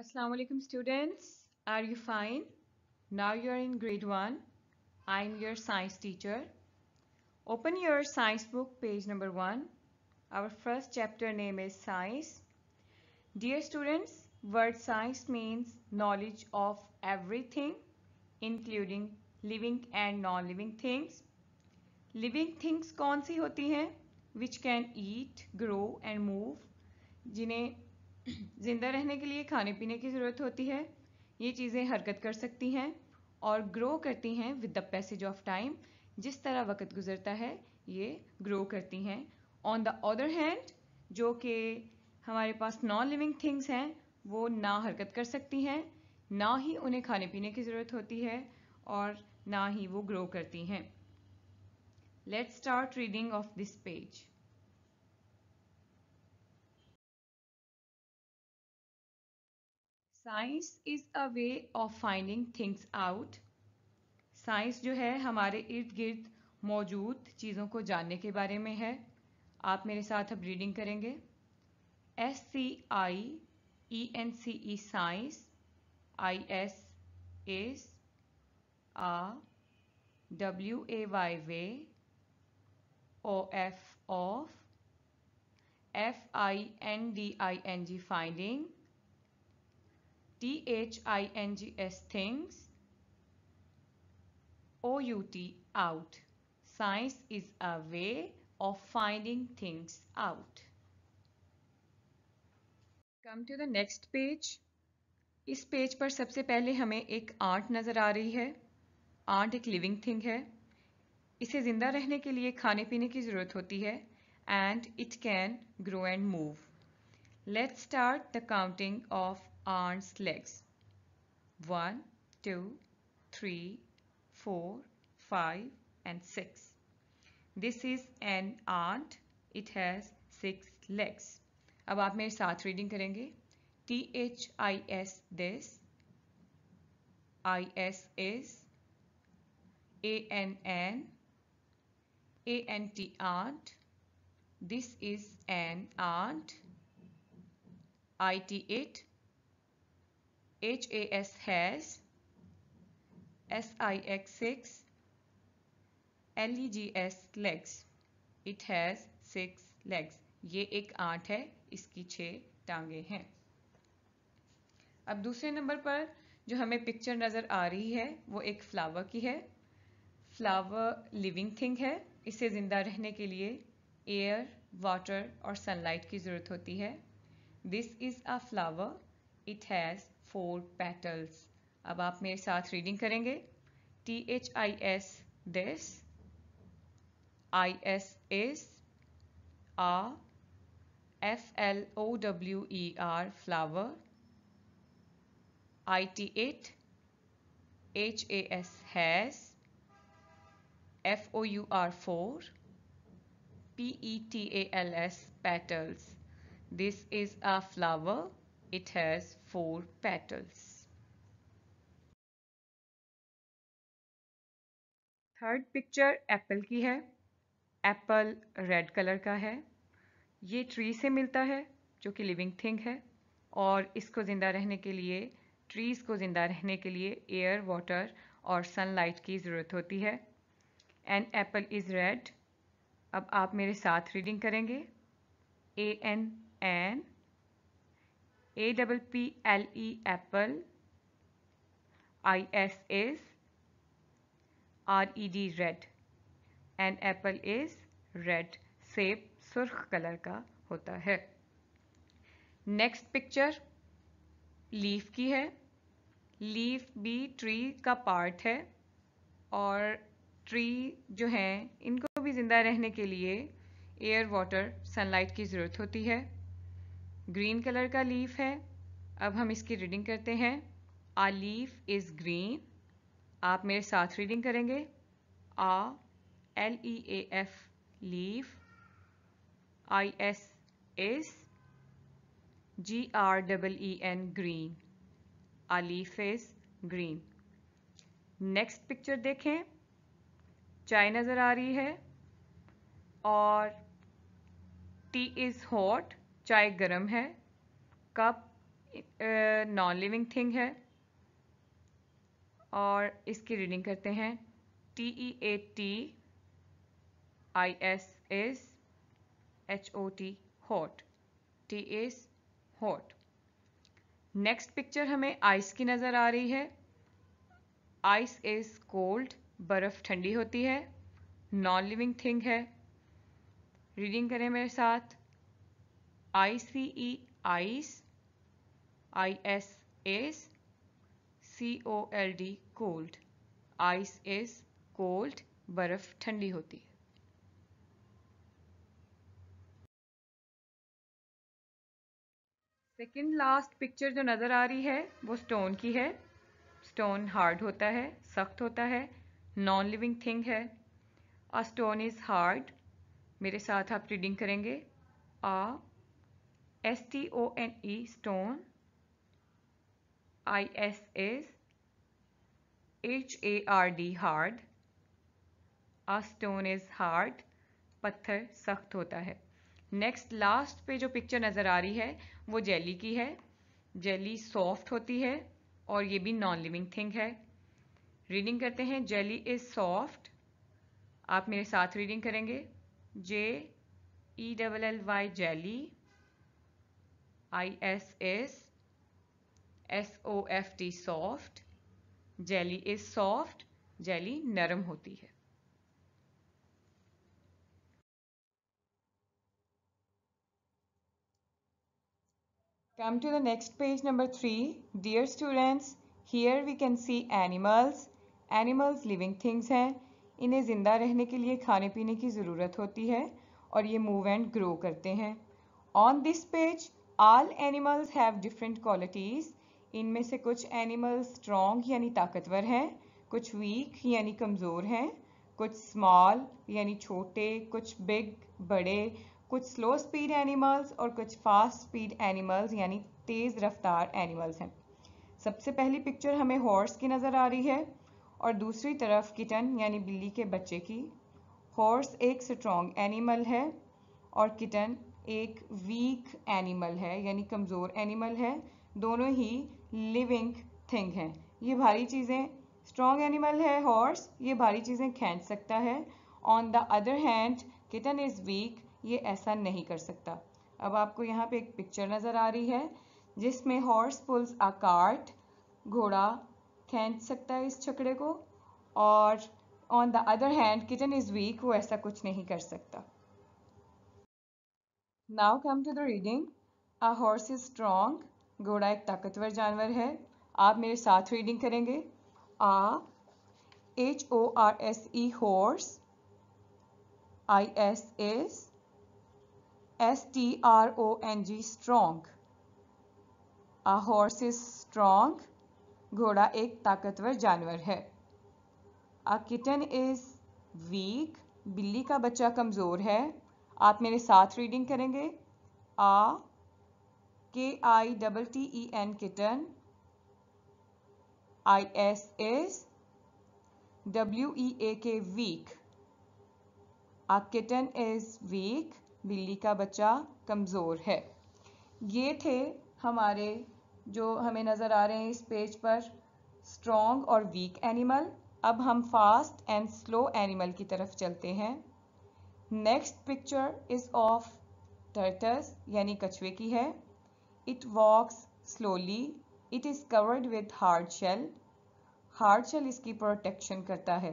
Assalamu alaikum students. Are you fine? Now you are in grade 1. I am your science teacher. Open your science book page number 1. Our first chapter name is science. Dear students, word science means knowledge of everything including living and non-living things. Living things kaun si hoti hain Which can eat, grow and move. जिन्हें ज़िंदा रहने के लिए खाने पीने की ज़रूरत होती है ये चीज़ें हरकत कर सकती हैं और ग्रो करती हैं with the passage of time जिस तरह वक्त गुजरता है ये ग्रो करती हैं ऑन द अदर हैंड जो कि हमारे पास नॉन लिविंग थिंग्स हैं वो ना हरकत कर सकती हैं ना ही उन्हें खाने पीने की ज़रूरत होती है और ना ही वो ग्रो करती हैं let's start reading of this page science is a way of finding things out science जो है हमारे इर्द गिर्द मौजूद चीज़ों को जानने के बारे में है आप मेरे साथ अब रीडिंग करेंगे S C I E N C E science I S is a W A Y way O F of F I N D I N G finding T H I N G S things. O U T out. Science is a way of finding things out. Come to the next page इस page पर सबसे पहले हमें एक art नज़र आ रही है art एक लिविंग थिंग है इसे ज़िंदा रहने के लिए खाने पीने की ज़रूरत होती है and it can grow and move let's start the counting of aunt's legs. One, two, three, four, five, and 6. This is an ant. It has 6 legs. Now, you will read reading karenge. T-H-I-S this. I-S is. A-N-N. A-N-T aunt. This is an ant. I T I-T it. HAS has, SIX6, LEGS legs. It has six legs. ये एक आठ है इसकी छह टांगे हैं अब दूसरे नंबर पर जो हमें पिक्चर नज़र आ रही है वो एक फ्लावर की है फ्लावर लिविंग थिंग है इसे ज़िंदा रहने के लिए एयर वाटर और सनलाइट की ज़रूरत होती है this is a flower it has four petals अब आप मेरे साथ रीडिंग करेंगे T H I S this I S is a F L O W E R flower I T it H A S has F O U R four P E T A L पैटल्स petals this is flower It has four petals. Third picture apple की है Apple red colour का है ये tree से मिलता है जो कि लिविंग थिंग है और इसको ज़िंदा रहने के लिए ट्रीज़ को ज़िंदा रहने के लिए एयर वाटर और सनलाइट की ज़रूरत होती है एन एप्पल इज़ रेड अब आप मेरे साथ रीडिंग करेंगे A N N A double P L E apple. I S is R E D red. An apple is red. सेब सुर्ख कलर का होता है नेक्स्ट पिक्चर लीफ की है लीफ भी ट्री का पार्ट है और ट्री जो हैं इनको भी ज़िंदा रहने के लिए एयर वाटर सनलाइट की ज़रूरत होती है ग्रीन कलर का लीफ है अब हम इसकी रीडिंग करते हैं आ लीफ इज़ ग्रीन आप मेरे साथ रीडिंग करेंगे a L E A F leaf I S is G R double E N green a leaf is green next picture देखें चाय नज़र आ रही है और टी इज़ हॉट चाय गर्म है कप नॉन लिविंग थिंग है और इसकी रीडिंग करते हैं T E A tea I S is H O T hot tea is hot next picture हमें आइस की नज़र आ रही है आइस इज कोल्ड बर्फ़ ठंडी होती है नॉन लिविंग थिंग है रीडिंग करें मेरे साथ E ICE ICE, IS is, COLD cold, ice is cold, बर्फ ठंडी होती है सेकेंड लास्ट पिक्चर जो नज़र आ रही है वो स्टोन की है स्टोन हार्ड होता है सख्त होता है नॉन लिविंग थिंग है अ स्टोन इज़ हार्ड मेरे साथ आप रीडिंग करेंगे आ S T O N E stone. I S is H A R D hard. A stone is hard. पत्थर सख्त होता है नेक्स्ट लास्ट पे जो पिक्चर नज़र आ रही है वो जेली की है जेली सॉफ्ट होती है और ये भी नॉन लिविंग थिंग है रीडिंग करते हैं जेली इज़ सॉफ्ट आप मेरे साथ रीडिंग करेंगे J E double L Y jelly I S is S O F T soft jelly is soft jelly नरम होती है come to the next page number three dear students here we can see animals animals living things हैं इन्हें जिंदा रहने के लिए खाने पीने की ज़रूरत होती है और ये मूव एंड ग्रो करते हैं on this page all animals have different qualities इनमें से कुछ एनिमल्स स्ट्रॉन्ग यानी ताकतवर हैं कुछ वीक यानी कमज़ोर हैं कुछ स्मॉल यानी छोटे कुछ बिग बड़े कुछ स्लो स्पीड एनिमल्स और कुछ फास्ट स्पीड एनिमल्स यानी तेज़ रफ्तार एनिमल्स हैं सबसे पहली पिक्चर हमें हॉर्स की नज़र आ रही है और दूसरी तरफ किटन यानी बिल्ली के बच्चे की हॉर्स एक स्ट्रॉन्ग एनिमल है और किटन एक वीक एनिमल है यानी कमज़ोर एनिमल है दोनों ही लिविंग थिंग हैं ये भारी चीज़ें स्ट्रॉन्ग एनिमल है हॉर्स ये भारी चीज़ें खींच सकता है on the other hand kitten is weak ये ऐसा नहीं कर सकता अब आपको यहाँ पे एक पिक्चर नज़र आ रही है जिसमें हॉर्स पुल्स आ कार्ट घोड़ा खींच सकता है इस छकड़े को और on the other hand kitten is weak वो ऐसा कुछ नहीं कर सकता now come to the reading a horse is strong घोड़ा एक ताकतवर जानवर है आप मेरे साथ रीडिंग करेंगे a H O R S E horse I S is S T R O N G strong a horse is strong घोड़ा एक ताकतवर जानवर है अ किटन इज वीक बिल्ली का बच्चा कमज़ोर है आप मेरे साथ रीडिंग करेंगे a K I double T E N kitten I S is W E A K weak a kitten is weak बिल्ली का बच्चा कमज़ोर है ये थे हमारे जो हमें नज़र आ रहे हैं इस पेज पर स्ट्रॉन्ग और वीक एनिमल अब हम फास्ट एंड स्लो एनिमल की तरफ चलते हैं next picture is of turtles यानी कछुए की है it walks slowly it is covered with hard shell hard shell इसकी प्रोटेक्शन करता है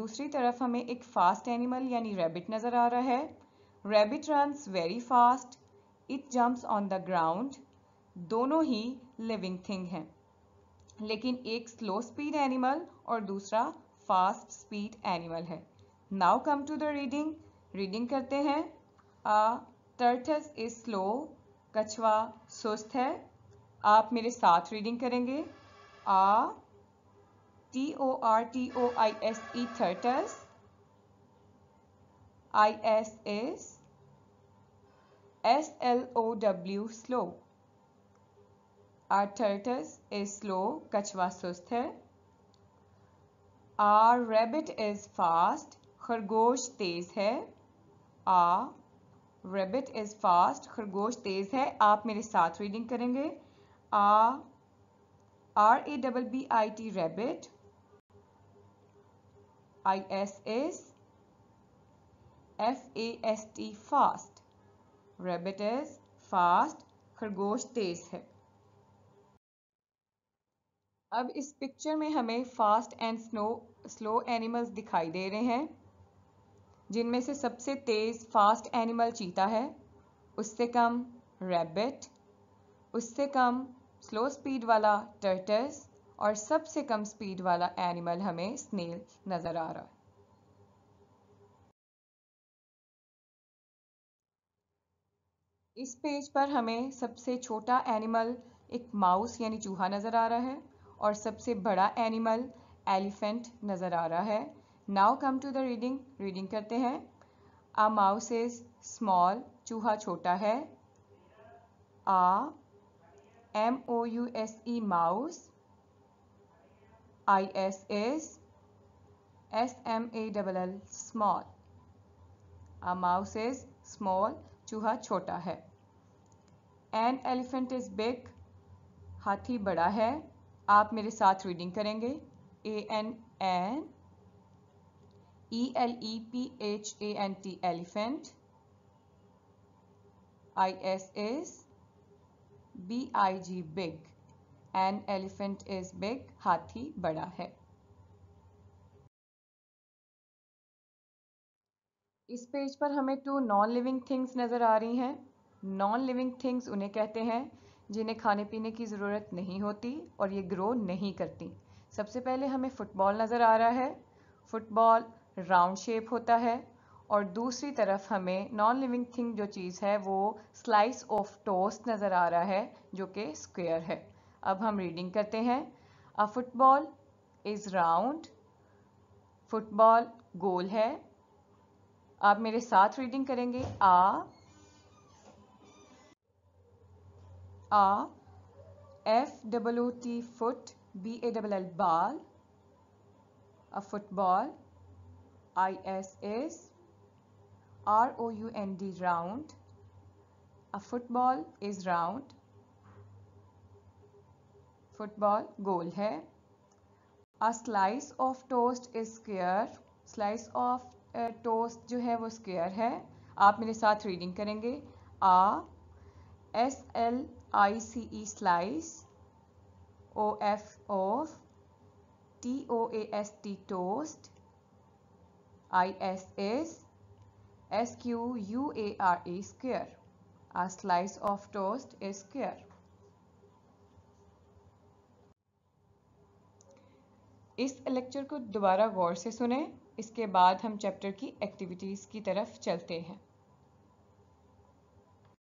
दूसरी तरफ हमें एक फास्ट एनिमल यानी रैबिट नज़र आ रहा है rabbit run very fast it jumps on the ground दोनों ही लिविंग थिंग हैं लेकिन एक स्लो स्पीड एनिमल और दूसरा फास्ट स्पीड एनिमल है now come to the reading reading करते हैं आ टर्टस इज स्लो कछुआ सुस्त है आप मेरे साथ रीडिंग करेंगे a T O R T O I S E tortoise I S is S L O W slow a tortoise is slow कछुआ सुस्त है. आर रेबिट इज फास्ट खरगोश तेज है. आ रेबिट इज़ फास्ट खरगोश तेज़ है आप मेरे साथ रीडिंग करेंगे a R A double B I T rabbit I S is F A S T fast rabbit is fast खरगोश तेज़ है अब इस पिक्चर में हमें fast and snow slow animals दिखाई दे रहे हैं जिनमें से सबसे तेज़ फास्ट एनिमल चीता है उससे कम रैबिट उससे कम स्लो स्पीड वाला टर्टस और सबसे कम स्पीड वाला एनिमल हमें स्नेल नज़र आ रहा है इस पेज पर हमें सबसे छोटा एनिमल एक माउस यानी चूहा नज़र आ रहा है और सबसे बड़ा एनिमल एलिफेंट नज़र आ रहा है now come to the reading reading करते हैं अ माउस इज स्मॉल चूहा छोटा है a M O U S E mouse I S is S M A double L small a mouse is small चूहा छोटा है एन एलिफेंट इज बिग हाथी बड़ा है आप मेरे साथ रीडिंग करेंगे A N N E L E P H A N T elephant. I S is B I G big. An elephant is big. हाथी बड़ा है इस पेज पर हमें टू नॉन लिविंग थिंग्स नज़र आ रही हैं नॉन लिविंग थिंग्स उन्हें कहते हैं जिन्हें खाने पीने की ज़रूरत नहीं होती और ये ग्रो नहीं करती सबसे पहले हमें फ़ुटबॉल नज़र आ रहा है फुटबॉल राउंड शेप होता है और दूसरी तरफ हमें नॉन लिविंग थिंग जो चीज़ है वो स्लाइस ऑफ टोस्ट नज़र आ रहा है जो कि स्क्वेयर है अब हम रीडिंग करते हैं a football is round football गोल है आप मेरे साथ रीडिंग करेंगे a a F double T foot B A double L ball a football I S is R O U N D round. A football is round. Football goal है. A slice of toast is square. Slice of uh, toast जो है वो square है. आप मेरे साथ reading करेंगे a S L I C E slice O F of T O A S T toast I S is S Q U A R E square. A slice of toast is square. इस lecture को दोबारा गौर से सुने इसके बाद हम chapter की activities की तरफ चलते हैं